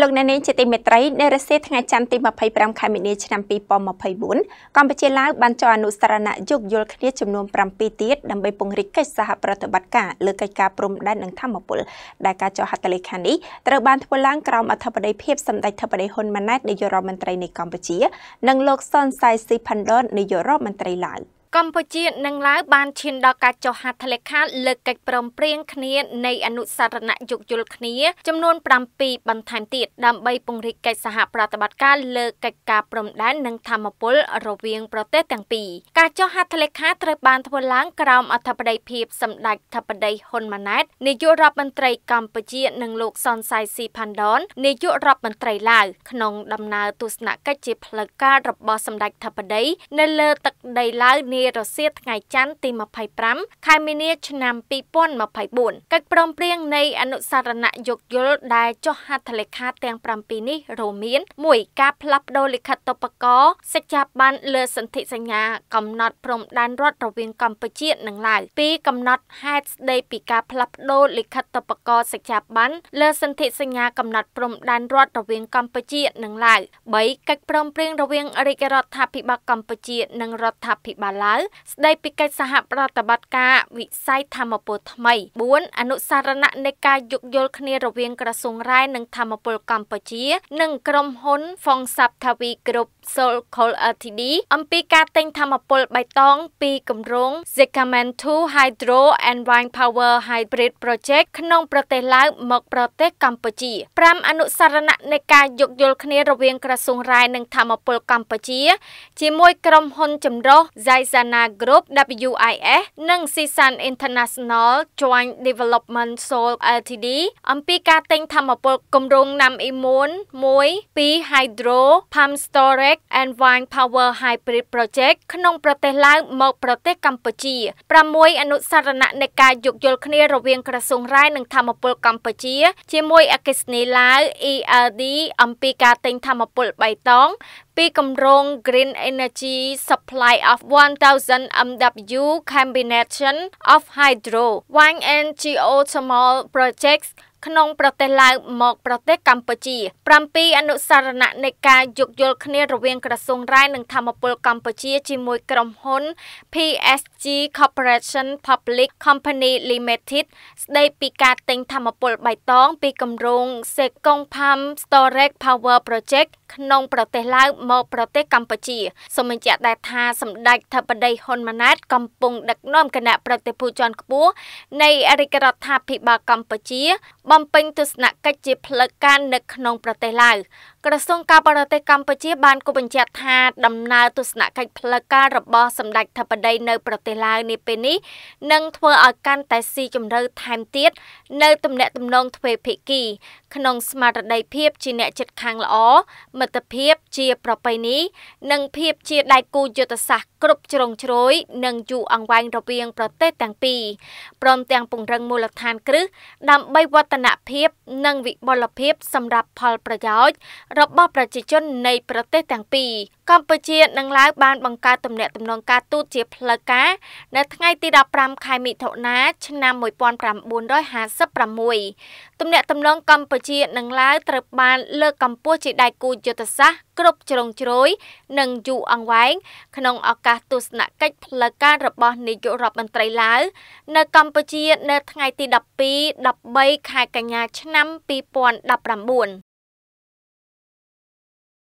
លោកអ្នកនាងជាទីមេត្រីនៅរសៀលថ្ងៃច័ន្ទទី25ខែមីនាឆ្នាំ2024កម្ពុជាឡាវបានចុះអនុសារណៈយោគយល់គ្នាចំនួន7ទៀតដើម្បីពង្រីកកិច្ចសហប្រតិបត្តិការលើកិច្ចការព្រំដែននិងធម្មពលដែលការចុះហត្ថលេខានេះត្រូវបានធ្វើឡើងក្រោមអធិបតីភាពសម្ដេចធិបតីហ៊ុនម៉ាណែតនាយករដ្ឋមន្ត្រីនៃកម្ពុជា និងលោកសុនសៃស៊ីផាន់ដននាយករដ្ឋមន្ត្រីឡាវ។កម្ពុជានិងឡាវបានឈានដល់ការចុះហត្ថលេខាលើកិច្ចព្រមព្រៀងគ្នានៃអនុសារណៈយោគយល់គ្នា ចំនួន7បន្ថែមទៀតដើម្បីពង្រីកកិច្ចសហ ប្រតិបត្តិការលើកិច្ចការព្រំដែននិងធម្មពលរវាង ប្រទេសទាំងពីរការចុះហត្ថលេខាត្រូវបានធ្វើឡើងក្រោមអធិបតីភាពសម្ដេចធិបតីហ៊ុនម៉ាណែតនាយករដ្ឋមន្ត្រីកម្ពុជានិងលោកសុនសាយស៊ីផាន់ដននាយករដ្ឋមន្ត្រីឡាវក្នុងដំណើរទស្សនកិច្ចជាផ្លូវការរបស់សម្ដេចធិបតីនៅលើទឹកដីឡាវនារាជរសៀលថ្ងៃច័ន្ទទី25ខែមីនាឆ្នាំ2024កិច្ចព្រមព្រៀងនៃអនុសារណៈយោគយល់ដែលចុះហត្ថលេខាទាំង7នេះរួមមាន1ការផ្លាស់ប្តូរលិខិតឧបករណ៍សេចក្តីបានលើសន្ធិសញ្ញាកំណត់ព្រំដែនរដ្ឋរវាងកម្ពុជានិងឡាវ2កំណត់ហេតុស្តីពីការផ្លាស់ប្តូរលិខិតឧបករណ៍សេចក្តីបានលើសន្ធិសញ្ញាកំណត់ព្រំដែនរដ្ឋរវាងកម្ពុជានិងឡាវ3កិច្ចព្រមព្រៀងរវាងរាជរដ្ឋាភិបាលកម្ពុជានិងរដ្ឋាភិបាលឡាវវស្ដីពីកិច្ចសហប្រតិបត្តិការវិស័យធម្មពលថ្មី4អនុសារណៈនៃការយោគយល់គ្នារវាងក្រសួងរាយនិងធម្មពលកម្ពុជានិងក្រុមហ៊ុន Phong Saptavi Group Capsule Coal Ltd អំពីការទិញធម្មពលបៃតងពីគម្រោង Sacramento Hydro and Wind Power Hybrid Project ក្នុងប្រទេសឡាវមកប្រទេសកម្ពុជា5អនុសារណៈនៃការយោគយល់គ្នារវាងក្រសួងរាយនិងធម្មពលកម្ពុជា ជាមួយក្រុមហ៊ុនចម្រុះ Zaisana Group WIS និង Sisan International Joint Development Seoul Ltd អំពីការទិញធម្មពលគម្រោងណាំអ៊ីមូន1 2 Hydro Pump Storage Tech and Wine Power Hybrid Project ក្នុងប្រទេសឡាវមកប្រទេសកម្ពុជា6អនុសារណៈនៃការយោគយល់គ្នារវាងក្រសួងរាយនិងធម្មពលកម្ពុជា ជាមួយអគិសនីឡាវ ELD អំពីការទិញធម្មពលបៃតងពីគម្រោង Green Energy Supply of 1000 MW Combination of Hydro, Wind and Geothermal Projects ក្នុងប្រទេសឡាវមកប្រទេសកម្ពុជា7អនុសារណៈនៃការយោគយល់គ្នារវាងក្រសួងរាយនិងធម្មពលកម្ពុជា ជាមួយក្រុមហ៊ុន PSG Corporation Public Company Limited ស្ដីពីការទិញធម្មពលបៃតង ពីគម្រោង Sekong Pham Storage Power Project ក្នុងប្រទេសឡាវមក ប្រទេសកម្ពុជាសូមបញ្ជាក់ដែរថាសម្ដេចធិបតីហ៊ុនម៉ាណែតកំពុងដឹកនាំគណៈប្រតិភូជនខ្ពស់នៃអរិករដ្ឋាភិបាលកម្ពុជាបបំពេញទស្សនកិច្ចជាផ្លូវការនៅក្នុងប្រទេសឡាវក្រសួងការបរទេសកម្ពុជាបានគូបញ្ជាក់ថាដំណើរទស្សនកិច្ចផ្លូវការរបស់សម្ដេចធិបតីនៅប្រទេសឡាវនាពេលនេះនឹងធ្វើឲ្យកាន់តែស៊ីជម្រៅថែមទៀតនៅទំនាក់ទំនងទ្វេភាគី ក្នុងស្មារតីភាពជាអ្នកជិតខាងល្អមិត្តភាពជាប្រពៃណីនិងភាពជាដៃគូយុទ្ធសាស្ត្រគ្រប់ជ្រុងជ្រោយនិងយូរអង្វែងរវាងប្រទេសទាំងពីរព្រមទាំងពង្រឹងមូលដ្ឋានគ្រឹះដើម្បីវឌ្ឍនភាពនិងវិបុលភាពសម្រាប់ផលប្រយោជន៍របស់ប្រជាជននៃប្រទេសទាំងពីរកម្ពុជានិងឡាវបាន បង្កើតទំនាក់ទំនងការទូតជាផ្លូវការនៅថ្ងៃទី15ខែមិថុនាឆ្នាំ1956ទំនាក់ទំនងកម្ពុជានិងឡាវត្រូវបានលើកកម្ពស់ជាដៃគូយុទ្ធសាស្ត្រគ្រប់ជ្រុងជ្រោយនិងយូរអង្វែងក្នុងឱកាសទស្សនកិច្ចផ្លូវការរបស់នាយករដ្ឋមន្ត្រីឡាវនៅកម្ពុជានៅថ្ងៃទី12 13ខែកញ្ញាឆ្នាំ2019